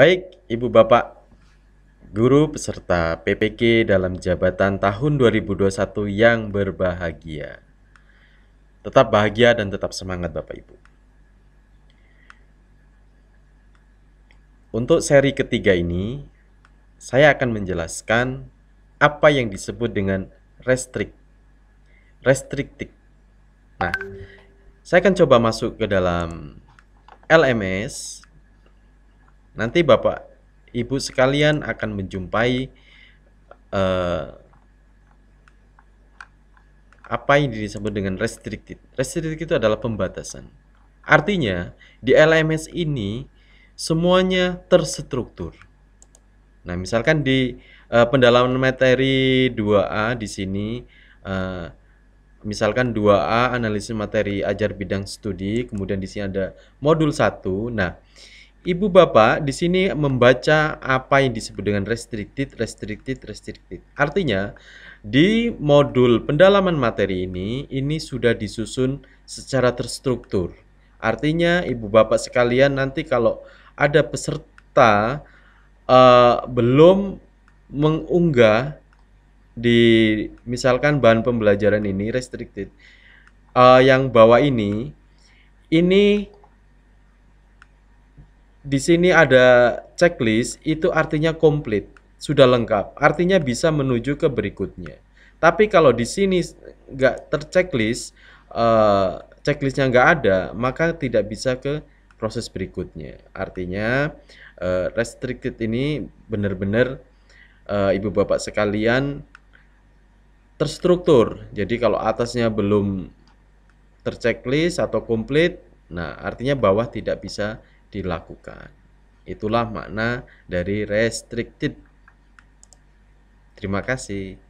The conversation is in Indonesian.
Baik, Ibu Bapak, guru peserta PPG dalam jabatan tahun 2021 yang berbahagia. Tetap bahagia dan tetap semangat Bapak Ibu. Untuk seri ketiga ini, saya akan menjelaskan apa yang disebut dengan restrict. Restricted. Nah, saya akan coba masuk ke dalam LMS Nanti Bapak Ibu sekalian akan menjumpai eh, apa yang disebut dengan restricted. Restricted itu adalah pembatasan. Artinya, di LMS ini semuanya terstruktur. Nah, misalkan di uh, pendalaman materi 2A di sini uh, misalkan 2A analisis materi ajar bidang studi, kemudian di sini ada modul 1. Nah, Ibu bapak di sini membaca apa yang disebut dengan restricted, restricted, restricted. Artinya di modul pendalaman materi ini, ini sudah disusun secara terstruktur. Artinya ibu bapak sekalian nanti kalau ada peserta uh, belum mengunggah di misalkan bahan pembelajaran ini restricted, uh, yang bawah ini, ini di sini ada checklist itu artinya komplit, sudah lengkap. Artinya bisa menuju ke berikutnya. Tapi kalau di sini nggak terchecklist, uh, checklistnya nggak ada, maka tidak bisa ke proses berikutnya. Artinya uh, restricted ini benar-benar uh, ibu bapak sekalian terstruktur. Jadi kalau atasnya belum terchecklist atau komplit, nah artinya bawah tidak bisa dilakukan. Itulah makna dari restricted. Terima kasih.